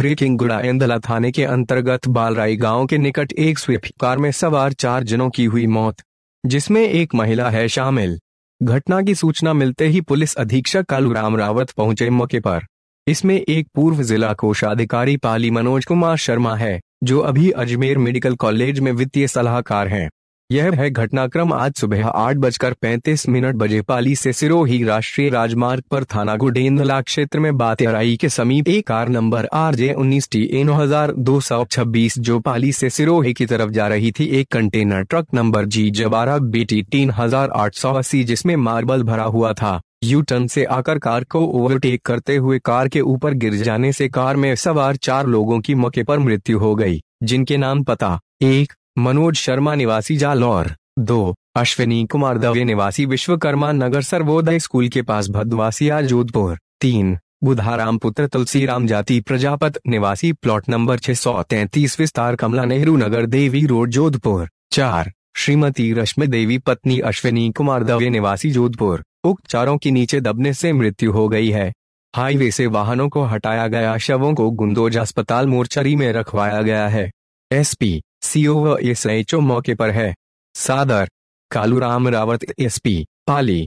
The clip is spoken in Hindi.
ब्रेकिंग गुड़ा इंदला थाने के अंतर्गत बालराई गांव के निकट एक स्विफ्ट कार में सवार चार जनों की हुई मौत जिसमें एक महिला है शामिल घटना की सूचना मिलते ही पुलिस अधीक्षक कालूराम रावत पहुंचे मौके पर इसमें एक पूर्व जिला कोषाधिकारी पाली मनोज कुमार शर्मा है जो अभी अजमेर मेडिकल कॉलेज में वित्तीय सलाहकार हैं यह है घटनाक्रम आज सुबह आठ बजकर पैंतीस मिनट बजे पाली से सिरोही राष्ट्रीय राजमार्ग पर थाना गुडेन्दला क्षेत्र में बातेराई के समीप एक कार नंबर आर जे उन्नीस टी ए नौ हजार दो सौ छब्बीस जो पाली से सिरोही की तरफ जा रही थी एक कंटेनर ट्रक नंबर जी जबारा बेटी तीन हजार आठ सौ अस्सी जिसमें मार्बल भरा हुआ था यू टर्न से आकर कार को ओवरटेक करते हुए कार के ऊपर गिर जाने से कार में सवार चार लोगों की मौके पर मृत्यु हो गई जिनके नाम पता एक मनोज शर्मा निवासी जालौर दो अश्विनी कुमार दवे निवासी विश्वकर्मा नगर सर्वोदय स्कूल के पास भदवासिया जोधपुर तीन बुधाराम पुत्र तुलसीराम जाति प्रजापत निवासी प्लॉट नंबर छह सौ तैतीस विस्तार कमला नेहरू नगर देवी रोड जोधपुर चार श्रीमती रश्मि देवी पत्नी अश्विनी कुमार दवे निवासी जोधपुर उक्त चारों की नीचे दबने से मृत्यु हो गई है हाईवे से वाहनों को हटाया गया शवों को गुंदोज अस्पताल मोर्चरी में रखवाया गया है एसपी सीओ एच ओ मौके पर है सादर कालूराम रावत एसपी पाली